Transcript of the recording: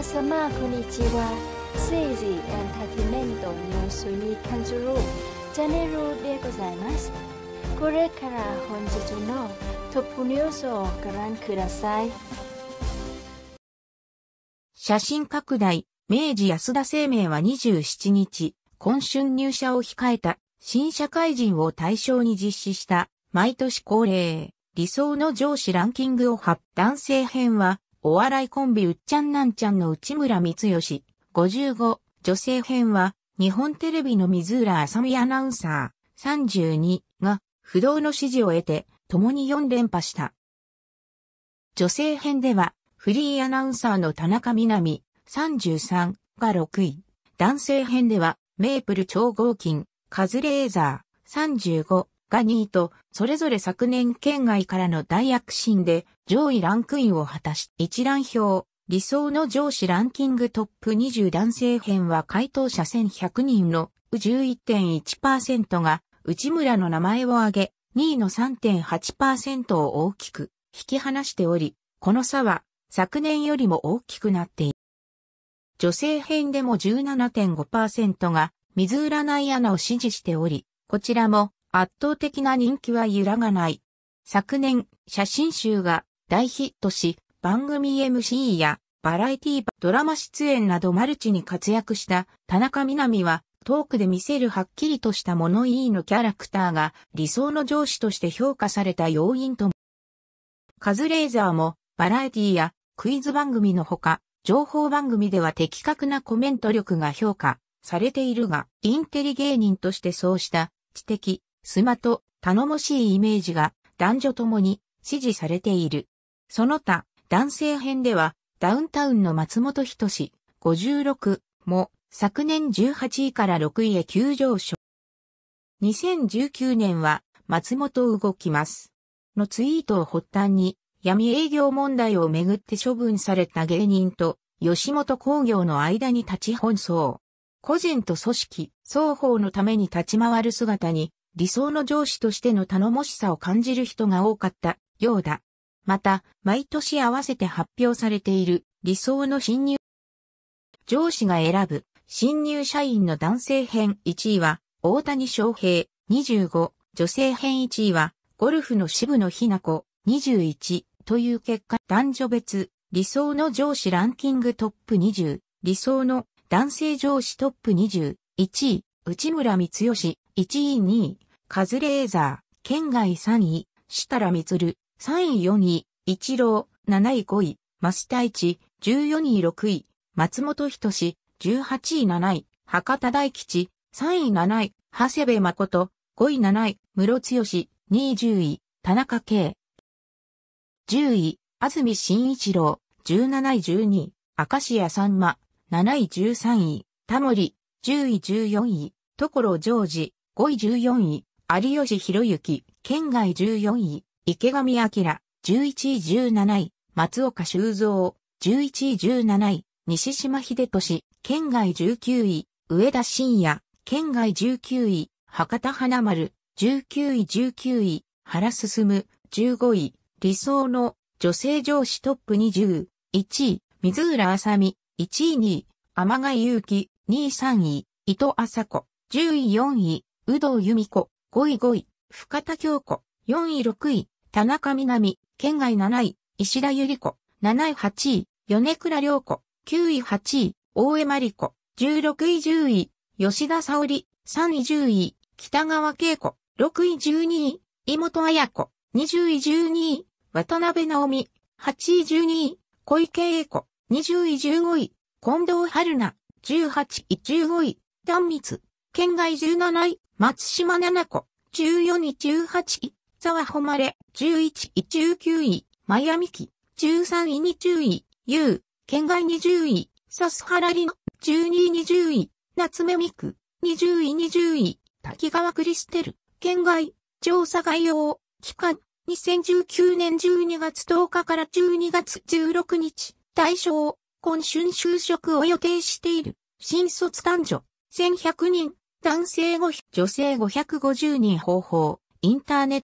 皆様こんにちは政治エンターテイメントニュースに関するチャンネルでございますこれから本日のトップニュースをご覧ください写真拡大明治安田生命は27日今春入社を控えた新社会人を対象に実施した毎年恒例理想の上司ランキングを発男性編はお笑いコンビうっちゃんなんちゃんの内村光義、55、女性編は、日本テレビの水浦あさみアナウンサー、32が、不動の支持を得て、共に4連覇した。女性編では、フリーアナウンサーの田中みなみ、33が6位。男性編では、メープル超合金、カズレーザー、35が2位と、それぞれ昨年県外からの大躍進で上位ランクインを果たし、一覧表、理想の上司ランキングトップ20男性編は回答者1100人の11.1%が内村の名前を挙げ、2位の3.8%を大きく引き離しており、この差は昨年よりも大きくなっている。女性編でも17.5%が水占い穴を支持しており、こちらも圧倒的な人気は揺らがない。昨年、写真集が大ヒットし、番組 MC やバラエティドラマ出演などマルチに活躍した田中みな実は、トークで見せるはっきりとした物言いのキャラクターが理想の上司として評価された要因とも。カズレーザーもバラエティやクイズ番組のほか、情報番組では的確なコメント力が評価されているが、インテリ芸人としてそうした知的、スマと頼もしいイメージが男女ともに支持されている。その他、男性編では、ダウンタウンの松本人志56も昨年18位から6位へ急上昇。2019年は松本動きます。のツイートを発端に闇営業問題をめぐって処分された芸人と吉本工業の間に立ち奔走。個人と組織、双方のために立ち回る姿に理想の上司としての頼もしさを感じる人が多かったようだ。また、毎年合わせて発表されている理想の新入上司が選ぶ新入社員の男性編1位は大谷翔平25、女性編1位はゴルフの渋野日向子21という結果男女別理想の上司ランキングトップ20理想の男性上司トップ20 1位内村光義1位2位、カズレーザー、県外3位、設楽光、3位4位、一郎、7位5位、増田一、14位6位、松本人志、18位7位、博多大吉、3位7位、長谷部誠、5位7位、室強し、2位10位、田中圭。10位、安住慎一郎、17位12位、明石家さんま、7位13位、タモリ、10位14位、所ジョージ、5位14位、有吉博之、県外14位、池上明、11位17位、松岡修造、11位17位、西島秀俊、県外19位、上田晋也、県外19位、博多花丸、19位19位、原進、15位、理想の女性上司トップ20、1位、水浦麻美、1位2位、天賀祐希、2位3位、伊藤麻子、10位4位、宇働由美子、5位5位、深田京子、4位6位、田中みなみ、県外7位、石田ゆり子、7位8位、米倉涼子、9位8位、大江真理子、16位10位、吉田沙織、3位10位、北川景子、6位12位、妹彩子、20位12位、渡辺直美、8位12位、小池栄子、20位15位、近藤春菜、18位15位、断密、県外17位、松島七子、14位18位、沢誉れ、11位19位、マヤミキ、13位20位、ユウ、県外20位、サハラリの12位20位、夏目ミク、20位20位、滝川クリステル、県外、調査概要、期間、2019年12月10日から12月16日、対象、今春就職を予定している、新卒男女、1100人、男性5、女性550人方法、インターネット